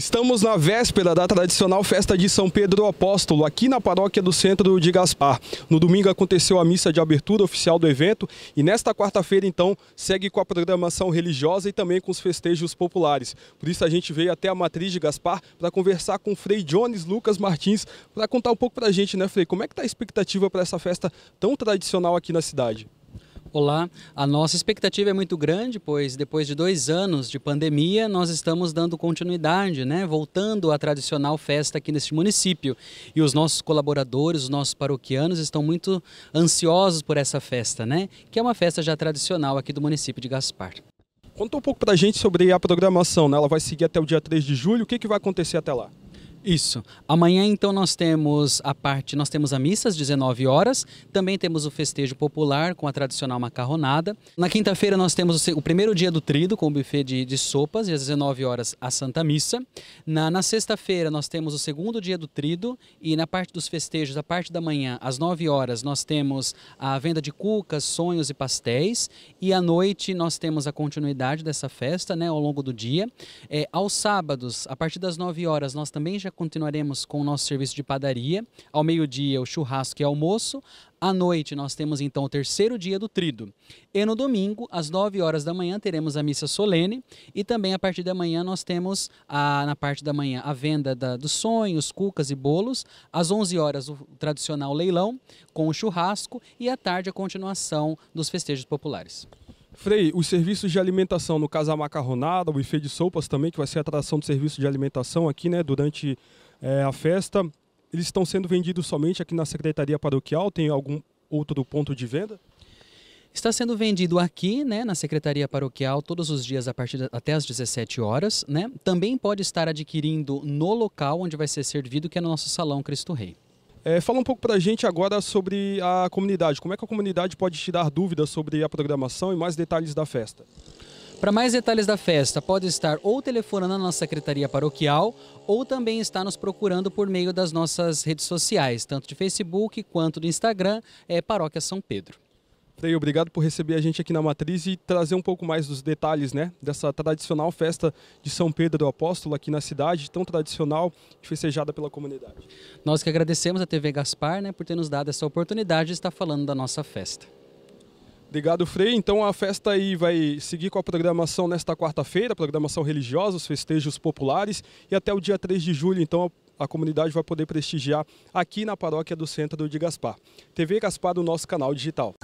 Estamos na véspera da tradicional festa de São Pedro Apóstolo, aqui na paróquia do centro de Gaspar. No domingo aconteceu a missa de abertura oficial do evento e nesta quarta-feira, então, segue com a programação religiosa e também com os festejos populares. Por isso a gente veio até a matriz de Gaspar para conversar com o Frei Jones Lucas Martins para contar um pouco para a gente, né, Frei, como é que está a expectativa para essa festa tão tradicional aqui na cidade? Olá, a nossa expectativa é muito grande, pois depois de dois anos de pandemia, nós estamos dando continuidade, né? voltando à tradicional festa aqui neste município. E os nossos colaboradores, os nossos paroquianos estão muito ansiosos por essa festa, né? que é uma festa já tradicional aqui do município de Gaspar. Conta um pouco para a gente sobre a programação, né? ela vai seguir até o dia 3 de julho, o que, que vai acontecer até lá? Isso. Amanhã então nós temos a parte, nós temos a missa às 19 horas, também temos o festejo popular com a tradicional macarronada. Na quinta-feira nós temos o, primeiro dia do trido com o buffet de, de sopas e às 19 horas a Santa Missa. Na, na sexta-feira nós temos o segundo dia do trido e na parte dos festejos, a parte da manhã, às 9 horas nós temos a venda de cucas, sonhos e pastéis e à noite nós temos a continuidade dessa festa, né, ao longo do dia. É, aos sábados, a partir das 9 horas nós também já continuaremos com o nosso serviço de padaria. Ao meio-dia, o churrasco e almoço. À noite, nós temos então o terceiro dia do trido. E no domingo, às 9 horas da manhã, teremos a missa solene. E também, a partir da manhã, nós temos, a, na parte da manhã, a venda da, dos sonhos, cucas e bolos. Às 11 horas, o tradicional leilão com o churrasco. E à tarde, a continuação dos festejos populares. Frei, os serviços de alimentação, no caso a macarronada, o buffet de sopas também, que vai ser a atração do serviço de alimentação aqui, né, durante é, a festa, eles estão sendo vendidos somente aqui na Secretaria Paroquial? Tem algum outro ponto de venda? Está sendo vendido aqui, né, na Secretaria Paroquial, todos os dias a partir de, até as 17 horas, né? Também pode estar adquirindo no local onde vai ser servido, que é no nosso salão Cristo Rei. É, fala um pouco para a gente agora sobre a comunidade. Como é que a comunidade pode te dar dúvidas sobre a programação e mais detalhes da festa? Para mais detalhes da festa, pode estar ou telefonando na nossa secretaria paroquial ou também estar nos procurando por meio das nossas redes sociais, tanto de Facebook quanto do Instagram, é Paróquia São Pedro. Frei, obrigado por receber a gente aqui na Matriz e trazer um pouco mais dos detalhes né, dessa tradicional festa de São Pedro do Apóstolo aqui na cidade, tão tradicional e festejada pela comunidade. Nós que agradecemos a TV Gaspar né, por ter nos dado essa oportunidade de estar falando da nossa festa. Obrigado, Frei. Então a festa aí vai seguir com a programação nesta quarta-feira, programação religiosa, os festejos populares e até o dia 3 de julho, então a comunidade vai poder prestigiar aqui na paróquia do centro de Gaspar. TV Gaspar, o nosso canal digital.